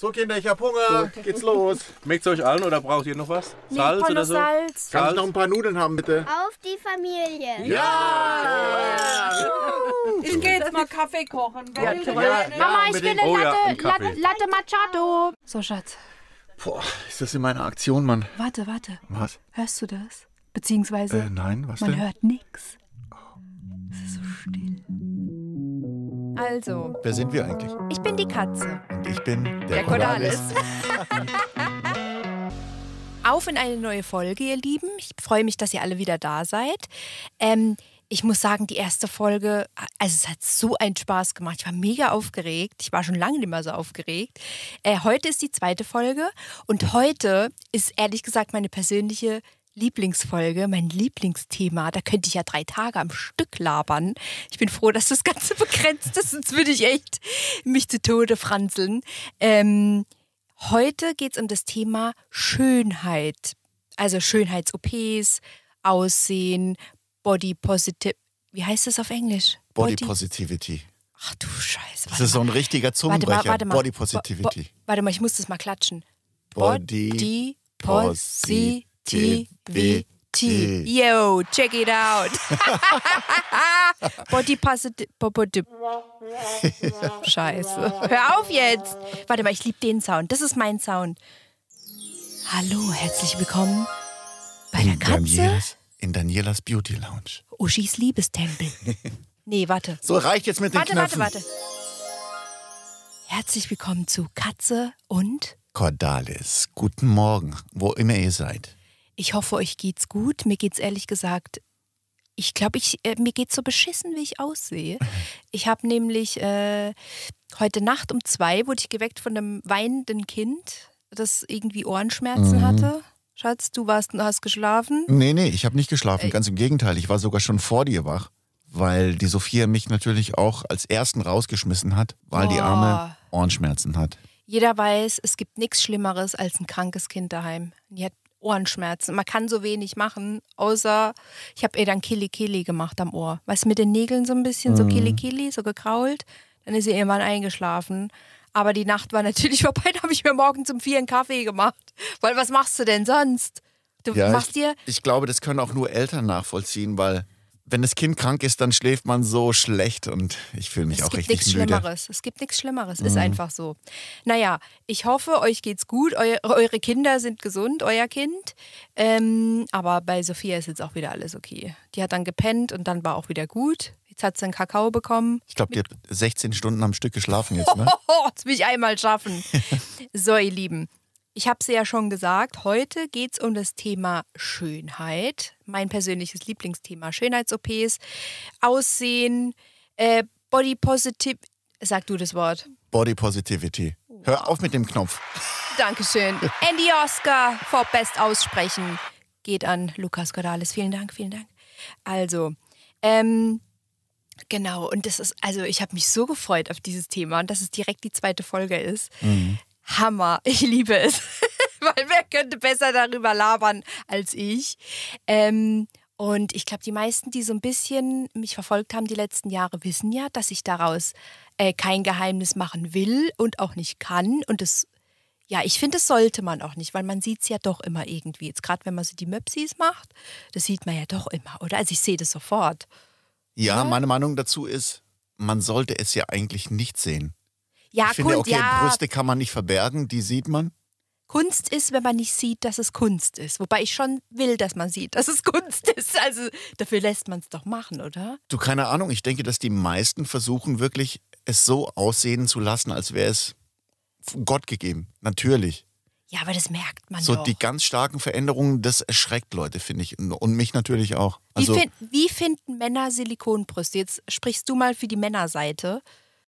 So Kinder, ich hab Hunger. So, geht's los. Mögt euch allen oder braucht ihr noch was? Nee, Salz oder so? Salz. Kann ich noch ein paar Nudeln haben, bitte? Auf die Familie. Ja! Ich gehe jetzt mal Kaffee kochen. Ja, ja, Mama, ich will oh eine oh, Latte, ja, Latte, Latte Machado. So, Schatz. Boah, ist das in meiner Aktion, Mann. Warte, warte. Was? Hörst du das? Beziehungsweise, äh, nein, was man denn? hört nichts. Es ist so still. Also. Wer sind wir eigentlich? Ich bin die Katze. Und ich bin der, der Kodalis. Auf in eine neue Folge, ihr Lieben. Ich freue mich, dass ihr alle wieder da seid. Ähm, ich muss sagen, die erste Folge, also es hat so einen Spaß gemacht. Ich war mega aufgeregt. Ich war schon lange nicht mehr so aufgeregt. Äh, heute ist die zweite Folge und heute ist ehrlich gesagt meine persönliche Lieblingsfolge, mein Lieblingsthema. Da könnte ich ja drei Tage am Stück labern. Ich bin froh, dass das Ganze begrenzt ist, sonst würde ich echt mich zu Tode franzeln. Ähm, heute geht es um das Thema Schönheit. Also Schönheits-OPs, Aussehen, Body Positive. Wie heißt das auf Englisch? Body, Body Positivity. Ach du Scheiße. Das ist so ein richtiger Zungenbrecher. Warte mal, warte mal. Body Positivity. Bo warte mal, ich muss das mal klatschen. Body, Body Positivity. TBT. Yo, check it out. Body positive. Scheiße. Hör auf jetzt. Warte mal, ich liebe den Sound. Das ist mein Sound. Hallo, herzlich willkommen bei der in Katze. Danielas, in Danielas Beauty Lounge. Uschis Liebestempel. Nee, warte. So reicht jetzt mit den warte, Knöpfen. Warte, warte, warte. Herzlich willkommen zu Katze und Cordalis. Guten Morgen, wo immer ihr seid. Ich hoffe, euch geht's gut. Mir geht's ehrlich gesagt ich glaube, ich, äh, mir geht's so beschissen, wie ich aussehe. Ich habe nämlich äh, heute Nacht um zwei wurde ich geweckt von einem weinenden Kind, das irgendwie Ohrenschmerzen mhm. hatte. Schatz, du warst, hast geschlafen? Nee, nee, ich habe nicht geschlafen. Ganz im Gegenteil, ich war sogar schon vor dir wach, weil die Sophia mich natürlich auch als Ersten rausgeschmissen hat, weil oh. die Arme Ohrenschmerzen hat. Jeder weiß, es gibt nichts Schlimmeres als ein krankes Kind daheim. Die hat Ohrenschmerzen. Man kann so wenig machen, außer ich habe ihr dann Kili-Kili gemacht am Ohr. Weißt du, mit den Nägeln so ein bisschen, so Kili-Kili, mhm. so gekrault. Dann ist sie irgendwann eingeschlafen. Aber die Nacht war natürlich vorbei, da habe ich mir morgen zum vier einen Kaffee gemacht. Weil was machst du denn sonst? Du ja, machst dir. Ich, ich glaube, das können auch nur Eltern nachvollziehen, weil wenn das Kind krank ist, dann schläft man so schlecht und ich fühle mich es auch richtig Es nix müde. Schlimmeres. Es gibt nichts Schlimmeres, mhm. ist einfach so. Naja, ich hoffe, euch geht's gut, Eu eure Kinder sind gesund, euer Kind. Ähm, aber bei Sophia ist jetzt auch wieder alles okay. Die hat dann gepennt und dann war auch wieder gut. Jetzt hat sie einen Kakao bekommen. Ich glaube, die hat 16 Stunden am Stück geschlafen jetzt, ne? Oh, das will ich einmal schaffen. so, ihr Lieben, ich habe es ja schon gesagt, heute geht es um das Thema Schönheit. Mein persönliches Lieblingsthema Schönheits-OPs, Aussehen, äh, Body Positive. Sag du das Wort. Body Positivity. Wow. Hör auf mit dem Knopf. Dankeschön. Andy Oscar vor Best aussprechen. Geht an Lukas Gordales. Vielen Dank, vielen Dank. Also, ähm, Genau, und das ist, also ich habe mich so gefreut auf dieses Thema und dass es direkt die zweite Folge ist. Mhm. Hammer. Ich liebe es. Weil wer könnte besser darüber labern als ich? Ähm, und ich glaube, die meisten, die so ein bisschen mich verfolgt haben die letzten Jahre, wissen ja, dass ich daraus äh, kein Geheimnis machen will und auch nicht kann. Und das, ja, ich finde, das sollte man auch nicht, weil man sieht es ja doch immer irgendwie. Jetzt gerade, wenn man so die Möpsis macht, das sieht man ja doch immer, oder? Also ich sehe das sofort. Ja, ja, meine Meinung dazu ist, man sollte es ja eigentlich nicht sehen. Ja, ich finde, Kunst, okay, ja. Brüste kann man nicht verbergen, die sieht man. Kunst ist, wenn man nicht sieht, dass es Kunst ist. Wobei ich schon will, dass man sieht, dass es Kunst ist. Also dafür lässt man es doch machen, oder? Du, keine Ahnung. Ich denke, dass die meisten versuchen wirklich, es so aussehen zu lassen, als wäre es Gott gegeben. Natürlich. Ja, aber das merkt man so doch. So die ganz starken Veränderungen, das erschreckt Leute, finde ich. Und mich natürlich auch. Also, wie, find, wie finden Männer Silikonbrüste? Jetzt sprichst du mal für die Männerseite.